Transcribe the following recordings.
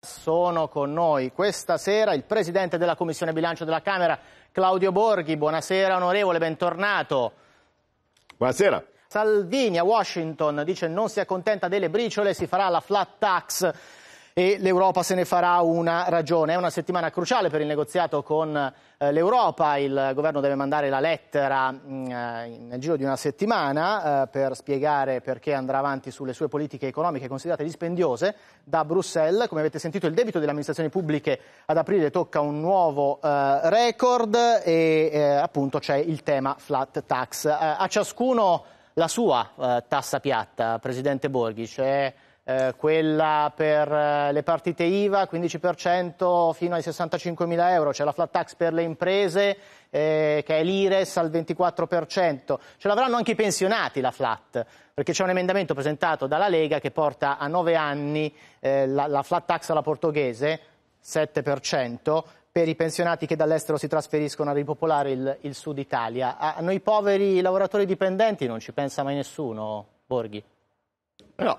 Sono con noi questa sera il Presidente della Commissione Bilancio della Camera, Claudio Borghi. Buonasera onorevole, bentornato. Buonasera. Salvini a Washington dice non si accontenta delle briciole, si farà la flat tax e l'Europa se ne farà una ragione. È una settimana cruciale per il negoziato con eh, l'Europa, il governo deve mandare la lettera mm, eh, nel giro di una settimana eh, per spiegare perché andrà avanti sulle sue politiche economiche considerate dispendiose da Bruxelles. Come avete sentito il debito delle amministrazioni pubbliche ad aprile tocca un nuovo record e appunto c'è il tema flat tax. A ciascuno la sua tassa piatta, Presidente Borghi. C'è eh, quella per eh, le partite IVA 15% fino ai 65 mila euro, c'è la flat tax per le imprese eh, che è l'IRES al 24%, ce l'avranno anche i pensionati la flat, perché c'è un emendamento presentato dalla Lega che porta a 9 anni eh, la, la flat tax alla portoghese, 7%, per i pensionati che dall'estero si trasferiscono a ripopolare il, il sud Italia. A noi poveri lavoratori dipendenti non ci pensa mai nessuno, Borghi. No,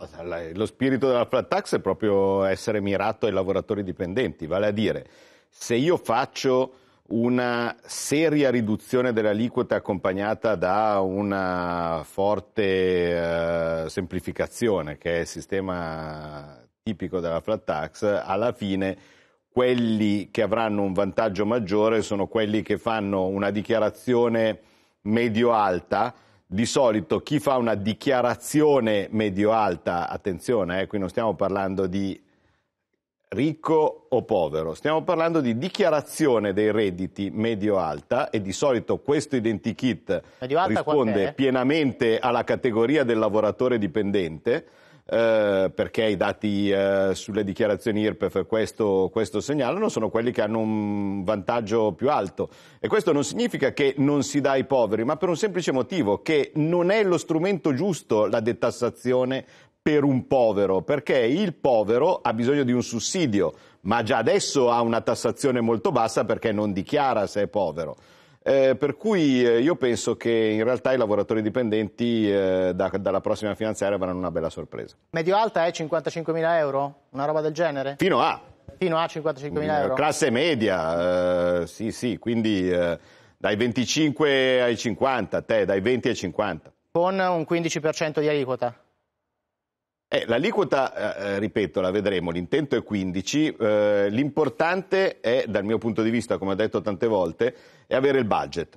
lo spirito della flat tax è proprio essere mirato ai lavoratori dipendenti, vale a dire se io faccio una seria riduzione dell'aliquota accompagnata da una forte eh, semplificazione, che è il sistema tipico della flat tax, alla fine quelli che avranno un vantaggio maggiore sono quelli che fanno una dichiarazione medio-alta, di solito chi fa una dichiarazione medio-alta, attenzione, eh, qui non stiamo parlando di ricco o povero, stiamo parlando di dichiarazione dei redditi medio-alta e di solito questo identikit risponde pienamente alla categoria del lavoratore dipendente eh, perché i dati eh, sulle dichiarazioni IRPEF questo, questo, segnalano, sono quelli che hanno un vantaggio più alto. E questo non significa che non si dà ai poveri, ma per un semplice motivo, che non è lo strumento giusto la detassazione per un povero, perché il povero ha bisogno di un sussidio, ma già adesso ha una tassazione molto bassa perché non dichiara se è povero. Eh, per cui eh, io penso che in realtà i lavoratori dipendenti eh, da, dalla prossima finanziaria avranno una bella sorpresa. Medio alta è 55.000 euro? Una roba del genere? Fino a. Fino a 55.000 eh, euro? Classe media, eh, sì sì, quindi eh, dai 25 ai 50, te dai 20 ai 50. Con un 15% di aliquota? Eh, l'aliquota, eh, eh, ripeto, la vedremo, l'intento è 15, eh, l'importante è, dal mio punto di vista, come ho detto tante volte, è avere il budget.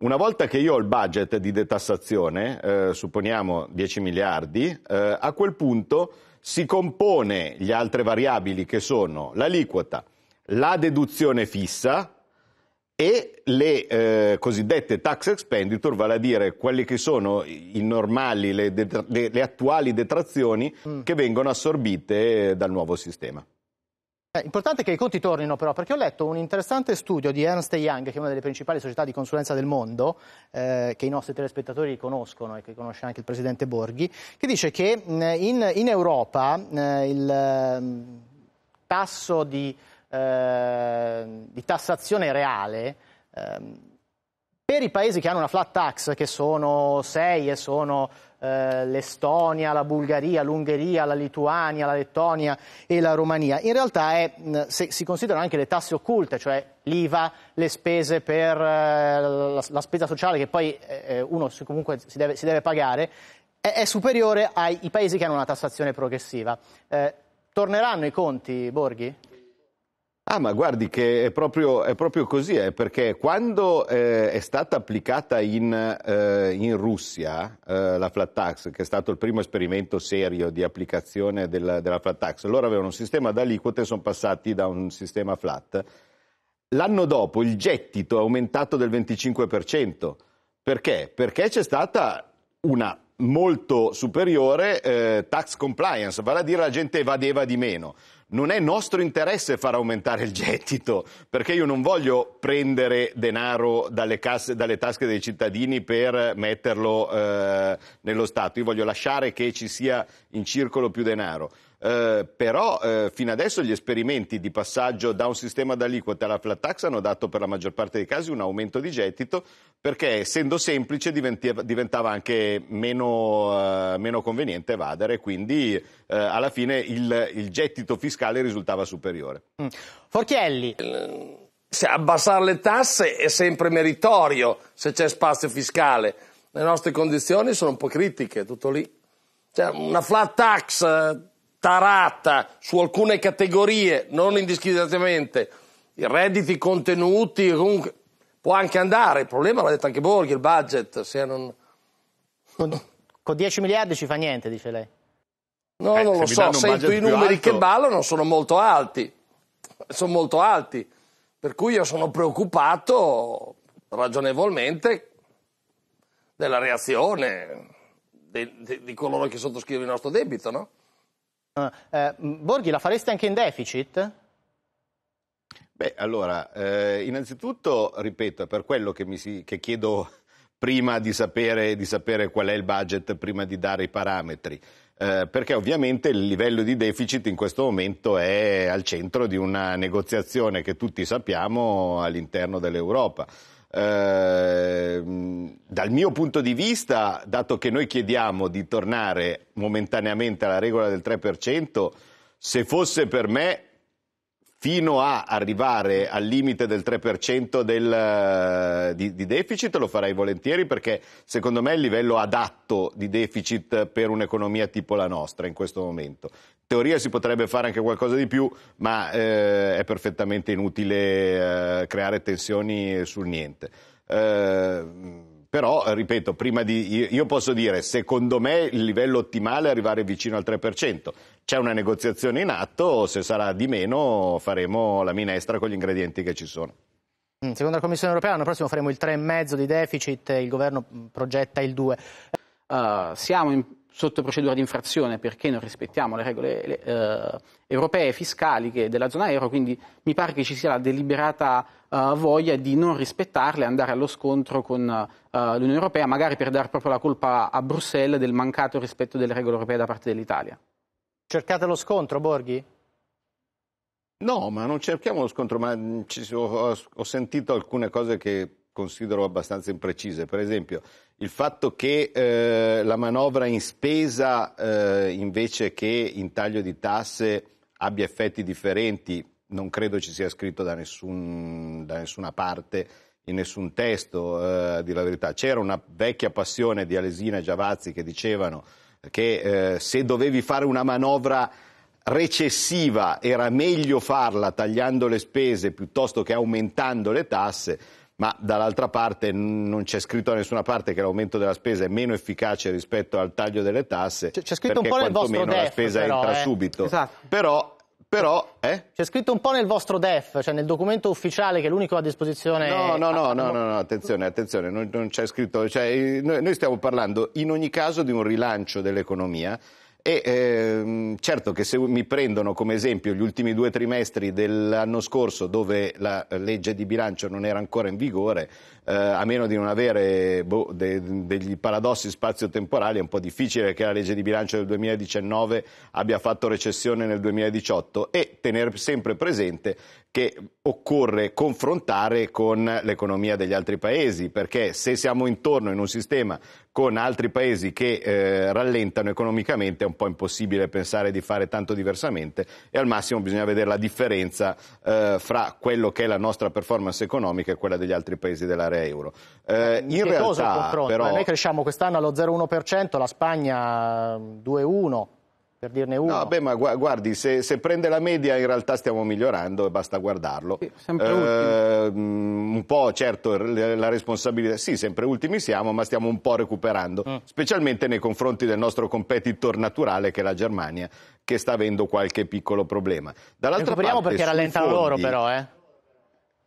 Una volta che io ho il budget di detassazione, eh, supponiamo 10 miliardi, eh, a quel punto si compone le altre variabili che sono l'aliquota, la deduzione fissa, e le eh, cosiddette tax expenditure, vale a dire quelle che sono i normali, le, detra- le, le attuali detrazioni mm. che vengono assorbite dal nuovo sistema. È importante che i conti tornino però, perché ho letto un interessante studio di Ernst Young, che è una delle principali società di consulenza del mondo, eh, che i nostri telespettatori conoscono e che conosce anche il presidente Borghi, che dice che in, in Europa eh, il tasso di Ehm, di tassazione reale, ehm, per i paesi che hanno una flat tax, che sono sei e sono eh, l'Estonia, la Bulgaria, l'Ungheria, la Lituania, la Lettonia e la Romania, in realtà è, se, si considerano anche le tasse occulte, cioè l'IVA, le spese per eh, la, la, spesa sociale che poi eh, eh, uno comunque si deve, si deve pagare, è, superiore ai paesi che hanno una tassazione progressiva. Eh, torneranno i conti, Borghi? Ah, ma guardi che è proprio, è proprio così, eh, perché quando eh, è stata applicata in, eh, in Russia eh, la flat tax, che è stato il primo esperimento serio di applicazione del, della flat tax, loro avevano un sistema d'aliquote sono passati da un sistema flat. L'anno dopo il gettito è aumentato del 25%. Perché? Perché c'è stata una molto superiore eh, tax compliance, vale a dire la gente evadeva di meno non è nostro interesse far aumentare il gettito, perché io non voglio prendere denaro dalle, casse, dalle tasche dei cittadini per metterlo eh, nello Stato, io voglio lasciare che ci sia in circolo più denaro. Eh, però eh, fino adesso gli esperimenti di passaggio da un sistema d'aliquota alla flat tax hanno dato per la maggior parte dei casi un aumento di gettito perché essendo semplice diventava anche meno, eh, meno conveniente evadere, quindi eh, alla fine il, il, gettito fiscale risultava superiore. Mm. Forchielli. Se abbassare le tasse è sempre meritorio se c'è spazio fiscale. Le nostre condizioni sono un po' critiche, tutto lì. Cioè, una flat tax eh, tarata su alcune categorie, non indiscriminatamente, i redditi contenuti, comunque, può anche andare. Il problema l'ha detto anche Borghi, il budget. Se non... con, con 10 miliardi ci fa niente, dice lei. No, eh, non lo so, sento i numeri alto... che ballano sono molto alti, sono molto alti, per cui io sono preoccupato ragionevolmente della reazione di, di, di coloro che sottoscrivono il nostro debito, no? Eh, Borghi, la fareste anche in deficit? Beh, allora, eh, innanzitutto, ripeto, è per quello che, mi si, che chiedo prima di sapere, di sapere, qual è il budget, prima di dare i parametri, eh, perché ovviamente il livello di deficit in questo momento è al centro di una negoziazione che tutti sappiamo all'interno dell'Europa. Ehm, dal mio punto di vista, dato che noi chiediamo di tornare momentaneamente alla regola del 3%, se fosse per me fino a arrivare al limite del 3% del, eh, di, di, deficit lo farei volentieri perché secondo me è il livello adatto di deficit per un'economia tipo la nostra in questo momento teoria si potrebbe fare anche qualcosa di più, ma eh, è perfettamente inutile eh, creare tensioni sul niente. Eh, però, ripeto, di, io posso dire, secondo me il livello ottimale è arrivare vicino al 3%. C'è una negoziazione in atto, se sarà di meno faremo la minestra con gli ingredienti che ci sono. Mm, secondo la Commissione europea l'anno prossimo faremo il 3,5 di deficit, il governo mm, progetta il 2. Uh, eh, siamo in sotto procedura di infrazione perché non rispettiamo le regole eh, europee fiscali che, della zona euro, quindi mi pare che ci sia la deliberata eh, voglia di non rispettarle, andare allo scontro con eh, l'Unione Europea, magari per dare proprio la colpa a Bruxelles del mancato rispetto delle regole europee da parte dell'Italia. Cercate lo scontro, Borghi? No, ma non cerchiamo lo scontro, ma ho, ho sentito alcune cose che considero abbastanza imprecise. Per esempio, il fatto che eh, la manovra in spesa eh, invece che in taglio di tasse abbia effetti differenti non credo ci sia scritto da, nessun, da nessuna parte in nessun testo, eh, a dire la verità. C'era una vecchia passione di Alesina e Giavazzi che dicevano che eh, se dovevi fare una manovra recessiva era meglio farla tagliando le spese piuttosto che aumentando le tasse ma dall'altra parte non c'è scritto da nessuna parte che l'aumento della spesa è meno efficace rispetto al taglio delle tasse. C'è, c'è scritto un po' nel vostro DEF, la spesa però, entra eh. subito. Esatto. Però, però eh? C'è scritto un po' nel vostro DEF, cioè nel documento ufficiale che è l'unico a disposizione. No, no, no, no, no, no attenzione, attenzione, non, non c'è scritto. Cioè, noi stiamo parlando in ogni caso di un rilancio dell'economia e ehm, certo che se mi prendono come esempio gli ultimi due trimestri dell'anno scorso dove la eh, legge di bilancio non era ancora in vigore, eh, a meno di non avere boh, de, degli paradossi spazio-temporali, è un po' difficile che la legge di bilancio del 2019 abbia fatto recessione nel 2018 e tenere sempre presente che occorre confrontare con l'economia degli altri paesi, perché se siamo intorno in un sistema con altri paesi che eh, rallentano economicamente è un po' impossibile pensare di fare tanto diversamente e al massimo bisogna vedere la differenza eh, fra quello che è la nostra performance economica e quella degli altri paesi della regione miliardi euro. Eh, in realtà, eh, però... Noi cresciamo quest'anno allo 0,1%, la Spagna 2,1% mm, per dirne uno. No, beh, ma guardi, se, se, prende la media in realtà stiamo migliorando e basta guardarlo. Sì, eh, mm, un po', certo, la responsabilità, sì, sempre ultimi siamo, ma stiamo un po' recuperando, mm. specialmente nei confronti del nostro competitor naturale che è la Germania, che sta avendo qualche piccolo problema. Dall'altra Recuperiamo parte, perché rallenta fondi, loro però, eh?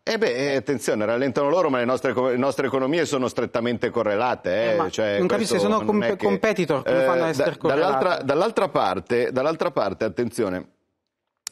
Eh beh, eh, attenzione, rallentano loro, ma le nostre, le nostre economie sono strettamente correlate. Eh? Eh, cioè, non capisco, se sono comp- che... competitor come eh, fanno a essere da, correlate. Dall'altra, dall'altra, parte, dall'altra parte, attenzione,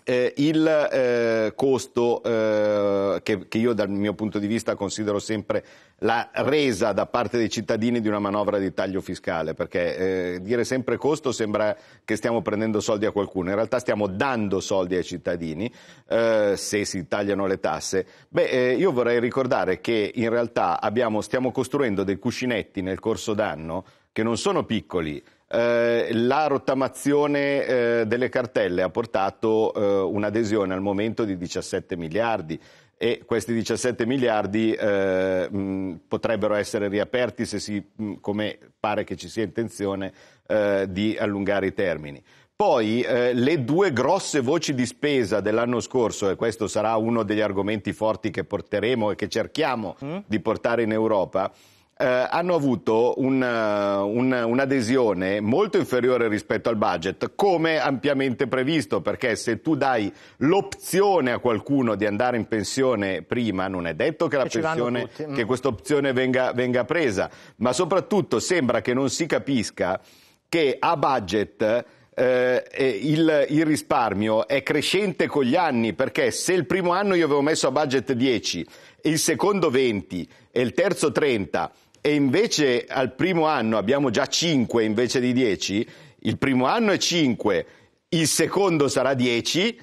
eh, il eh, costo eh, che, che, io dal mio punto di vista considero sempre la resa da parte dei cittadini di una manovra di taglio fiscale, perché eh, dire sempre costo sembra che stiamo prendendo soldi a qualcuno, in realtà stiamo dando soldi ai cittadini eh, se si tagliano le tasse. Beh, eh, io vorrei ricordare che in realtà abbiamo, stiamo costruendo dei cuscinetti nel corso d'anno che non sono piccoli, eh, la rottamazione eh, delle cartelle ha portato eh, un'adesione al momento di 17 miliardi e questi 17 miliardi eh, mh, potrebbero essere riaperti se si, mh, come pare che ci sia intenzione, eh, di allungare i termini. Poi eh, le due grosse voci di spesa dell'anno scorso, e questo sarà uno degli argomenti forti che porteremo e che cerchiamo mm. di portare in Europa, eh, hanno avuto un, eh, un, un'adesione molto inferiore rispetto al budget, come ampiamente previsto, perché se tu dai l'opzione a qualcuno di andare in pensione prima, non è detto che, pensione, che mm. questa opzione venga, venga presa, ma soprattutto sembra che non si capisca che a budget eh, il, il, risparmio è crescente con gli anni perché se il primo anno io avevo messo a budget 10 il secondo 20 e il terzo 30 e invece al primo anno abbiamo già 5 invece di 10, il primo anno è 5, il secondo sarà 10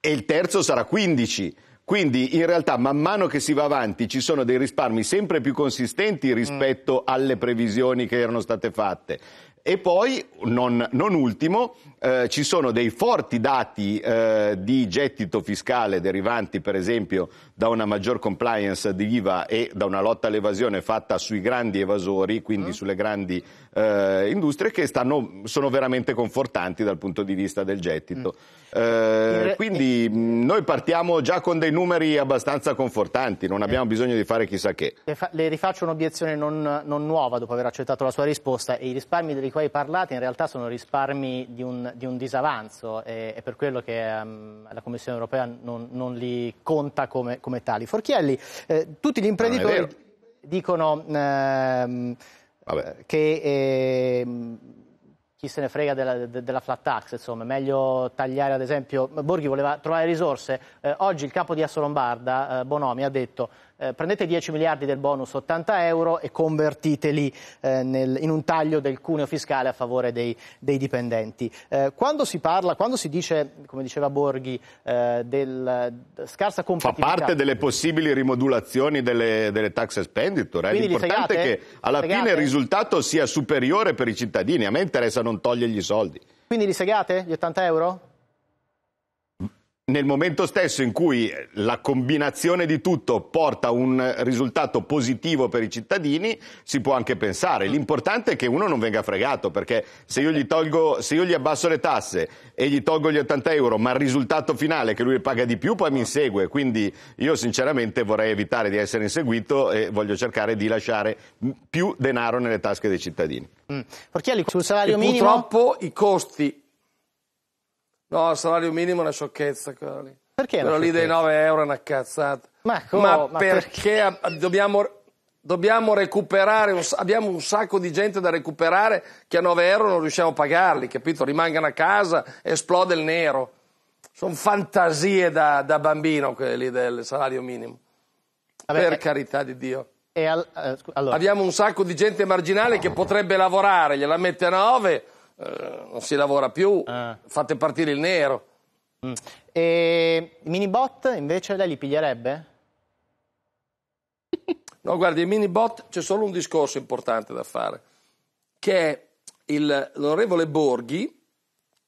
e il terzo sarà 15. Quindi in realtà man mano che si va avanti ci sono dei risparmi sempre più consistenti rispetto mm. alle previsioni che erano state fatte. E poi, non, non ultimo, eh, ci sono dei forti dati eh, di gettito fiscale derivanti per esempio da una maggior compliance di IVA e da una lotta all'evasione fatta sui grandi evasori, quindi mm. sulle grandi eh, industrie che stanno, sono veramente confortanti dal punto di vista del gettito. Mm. Eh, quindi eh. Mm, noi partiamo già con dei numeri abbastanza confortanti, non eh. abbiamo bisogno di fare chissà che. Le, fa, le rifaccio un'obiezione non, non, nuova dopo aver accettato la sua risposta. I risparmi dei quali parlate in realtà sono risparmi di un, di un disavanzo, e, è per quello che um, la Commissione europea non, non li conta come, come tali. Forchielli, eh, tutti gli ah, imprenditori dicono... Ehm, Vabbè. che eh, chi se ne frega della, de, della, flat tax, insomma, meglio tagliare ad esempio, Borghi voleva trovare risorse, eh, oggi il capo di Assolombarda, eh, Bonomi, ha detto eh, prendete 10 miliardi del bonus 80 euro e convertiteli eh, nel, in un taglio del cuneo fiscale a favore dei, dei dipendenti. Eh, quando si parla, quando si dice, come diceva Borghi, eh, della eh, scarsa competitività... Fa parte delle possibili rimodulazioni delle, delle tax expenditure. Eh. L'importante è che alla fregate. fine il risultato sia superiore per i cittadini. A me interessa non togliergli i soldi. Quindi li segate gli 80 euro? nel momento stesso in cui la combinazione di tutto porta a un risultato positivo per i cittadini, si può anche pensare. L'importante è che uno non venga fregato, perché se io gli, tolgo, se io gli abbasso le tasse e gli tolgo gli 80 euro, ma il risultato finale è che lui paga di più, poi mi insegue. Quindi io sinceramente vorrei evitare di essere inseguito e voglio cercare di lasciare più denaro nelle tasche dei cittadini. Mm. Porchielli, sul salario e minimo... Purtroppo i costi No, il salario minimo è una sciocchezza quella lì. Perché? Quella lì dei 9 euro è una cazzata. Ma, come, ma, ma perché, perché? Dobbiamo, dobbiamo, recuperare, abbiamo un sacco di gente da recuperare che a 9 euro non riusciamo a pagarli, capito? Rimangano a casa, esplode il nero. Sono fantasie da, da bambino quelli del salario minimo. Vabbè, per eh, carità di Dio. Al, eh, allora. Abbiamo un sacco di gente marginale che potrebbe lavorare, gliela mette a 9 eh, non si lavora più, ah. fate partire il nero. Mm. E Minibot invece lei li piglierebbe? No, guardi, i minibot c'è solo un discorso importante da fare, che è il, l'onorevole Borghi,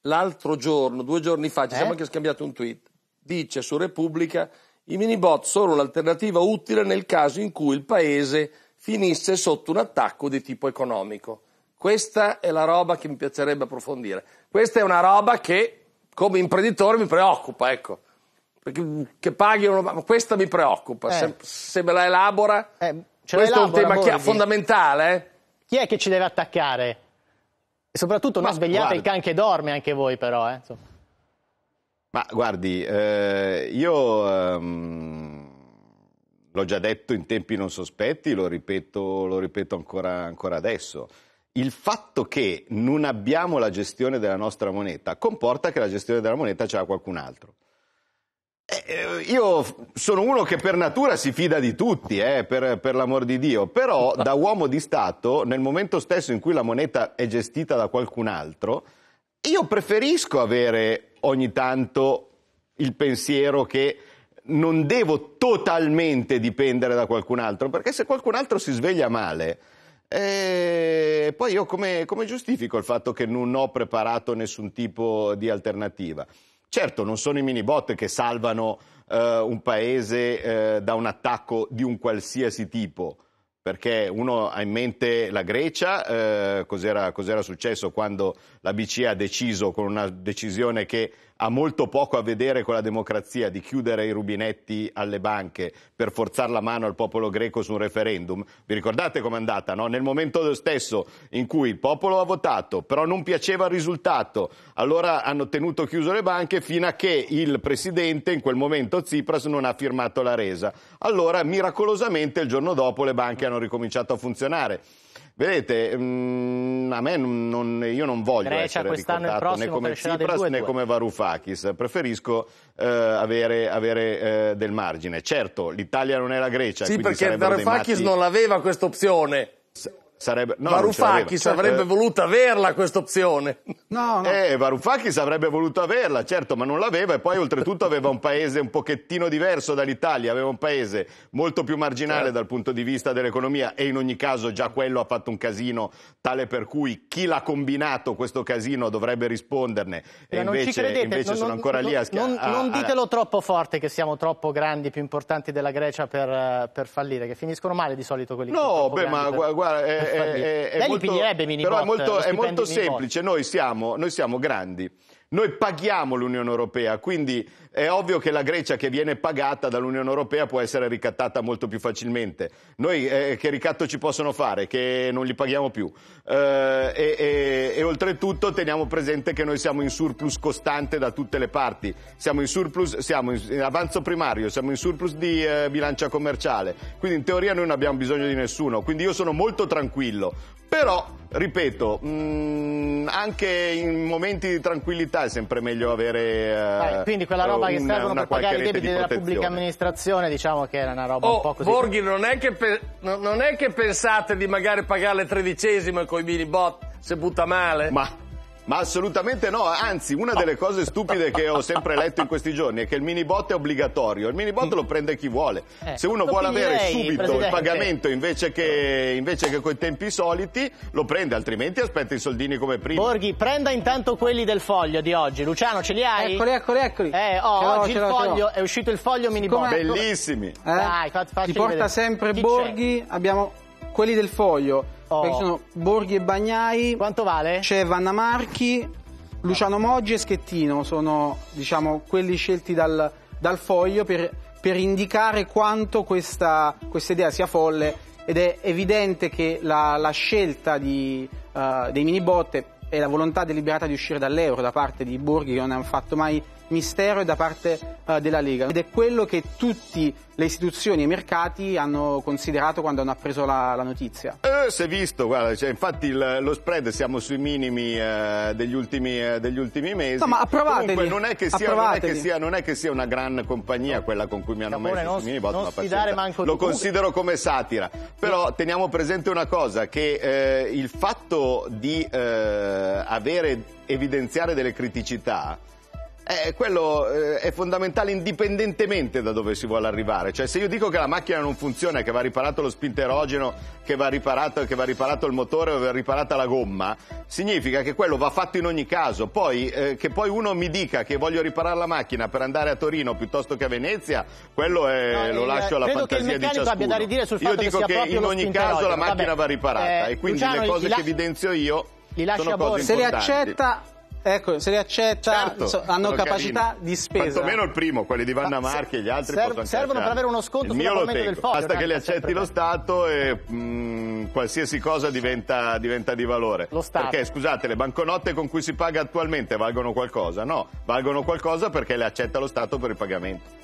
l'altro giorno, due giorni fa, ci eh? siamo anche scambiati un tweet, dice su Repubblica i minibot sono l'alternativa utile nel caso in cui il Paese finisse sotto un attacco di tipo economico. Questa è la roba che mi piacerebbe approfondire. Questa è una roba che come imprenditore mi preoccupa, ecco. Perché che paghi una... questa mi preoccupa, eh. se, se, me la elabora. Eh, questo è un tema chi... fondamentale. Eh? Chi è che ci deve attaccare? E soprattutto Ma, non svegliate guarda. il can che dorme anche voi però, eh, insomma. Ma guardi, eh, io ehm, l'ho già detto in tempi non sospetti, lo ripeto, lo ripeto ancora, ancora, adesso il fatto che non abbiamo la gestione della nostra moneta comporta che la gestione della moneta ce l'ha qualcun altro. Eh, eh, io sono uno che per natura si fida di tutti, eh, per, per, l'amor di Dio, però da uomo di Stato, nel momento stesso in cui la moneta è gestita da qualcun altro, io preferisco avere ogni tanto il pensiero che non devo totalmente dipendere da qualcun altro, perché se qualcun altro si sveglia male, e eh, poi io come, come giustifico il fatto che non ho preparato nessun tipo di alternativa? Certo, non sono i minibot che salvano eh, un paese eh, da un attacco di un qualsiasi tipo, perché uno ha in mente la Grecia, eh, cos'era, cos'era, successo quando la BCE ha deciso con una decisione che ha molto poco a vedere con la democrazia di chiudere i rubinetti alle banche per forzare la mano al popolo greco su un referendum. Vi ricordate com'è andata? No? Nel momento stesso in cui il popolo ha votato, però non piaceva il risultato, allora hanno tenuto chiuse le banche fino a che il presidente, in quel momento Tsipras, non ha firmato la resa. Allora, miracolosamente, il giorno dopo le banche hanno ricominciato a funzionare. Vedete, mh, mm, a me non, io non voglio Grecia, essere ricordato né come Tsipras né come Varoufakis, preferisco eh, avere, avere eh, del margine. Certo, l'Italia non è la Grecia. Sì, perché Varoufakis matti... non aveva questa opzione. Sarebbe... No, Varoufakis certo. avrebbe eh, voluto averla questa opzione. No, no. Eh, Varoufakis avrebbe voluto averla, certo, ma non l'aveva e poi oltretutto aveva un paese un pochettino diverso dall'Italia, aveva un paese molto più marginale certo. dal punto di vista dell'economia e in ogni caso già quello ha fatto un casino tale per cui chi l'ha combinato questo casino dovrebbe risponderne e ma invece, credete, invece non, sono ancora non, lì a schiacciare. Non, non, ditelo a... troppo forte che siamo troppo grandi, più importanti della Grecia per, eh, per fallire, che finiscono male di solito quelli no, che sono No, beh, ma per... guarda... Eh, eh, eh, eh, lei è, però è, molto, molto semplice, noi siamo, noi siamo grandi. Noi paghiamo l'Unione Europea, quindi è ovvio che la Grecia che viene pagata dall'Unione Europea può essere ricattata molto più facilmente. Noi eh, che ricatto ci possono fare? Che non li paghiamo più. Eh, e, e, e oltretutto teniamo presente che noi siamo in surplus costante da tutte le parti. Siamo in surplus, siamo in avanzo primario, siamo in surplus di eh, bilancia commerciale. Quindi in teoria noi non abbiamo bisogno di nessuno. Quindi io sono molto tranquillo. Però, ripeto, mh, mm, anche in momenti di tranquillità città è sempre meglio avere eh, quindi quella roba che servono per pagare i debiti della pubblica amministrazione diciamo che era una roba oh, un po' così Borghi non è, pe- non è che pensate di magari pagare le tredicesime con i mini bot se butta male ma ma assolutamente no, anzi una delle cose stupide che ho sempre letto in questi giorni è che il minibot è obbligatorio, il minibot mm. lo prende chi vuole, eh, se uno vuole avere subito Presidente. il pagamento invece che, invece che coi tempi soliti lo prende, altrimenti aspetta i soldini come prima. Borghi, prenda intanto quelli del foglio di oggi, Luciano ce li hai? Eccoli, eccoli, eccoli. Eh, oh, oggi foglio, è uscito il foglio minibot. Bellissimi. Eh? Dai, fat, Ti porta vedere. sempre chi Borghi, abbiamo quelli del foglio Oh. Perché sono Borghi e Bagnai. Quanto vale? C'è Vanna Marchi, Luciano Moggi e Schettino. Sono, diciamo, quelli scelti dal, dal foglio per, per, indicare quanto questa, questa idea sia folle. Ed è evidente che la, la scelta di, uh, dei mini botte e la volontà deliberata di uscire dall'euro da parte di Borghi che non ne hanno fatto mai mistero da parte uh, della Lega ed è quello che tutte le istituzioni e i mercati hanno considerato quando hanno appreso la, la notizia. Eh, si è visto, guarda, cioè, infatti il, lo spread siamo sui minimi eh, degli, ultimi, eh, degli, ultimi, mesi. No, ma approvateli. Comunque non è, sia, non, è sia, non è, che sia, una gran compagnia quella con cui mi hanno Capone, messo non, sui minimi, non sfidare manco Lo considero come satira, però teniamo presente una cosa, che eh, il fatto di eh, avere, evidenziare delle criticità eh, quello eh, è fondamentale indipendentemente da dove si vuole arrivare. Cioè, se io dico che la macchina non funziona, che va riparato lo spinterogeno, che va riparato, che va riparato il motore o va riparata la gomma, significa che quello va fatto in ogni caso. Poi, eh, che poi uno mi dica che voglio riparare la macchina per andare a Torino piuttosto che a Venezia, quello è, no, lo lascio alla fantasia di ciascuno. io dico che, che in ogni caso la macchina Vabbè, va riparata e quindi eh, Luciano, le cose che evidenzio io sono cose bordo. importanti. Se le accetta Ecco, se li accetta, certo, so, hanno capacità carini. di spesa. Quanto meno il primo, quelli di Vanna Marchi e gli altri serv- possono Servono per avere uno sconto il sulla del foglio. Basta che li accetti lo Stato e mh, mm, qualsiasi cosa diventa, diventa, di valore. Lo Stato. Perché, scusate, le banconote con cui si paga attualmente valgono qualcosa? No, valgono qualcosa perché le accetta lo Stato per il pagamento.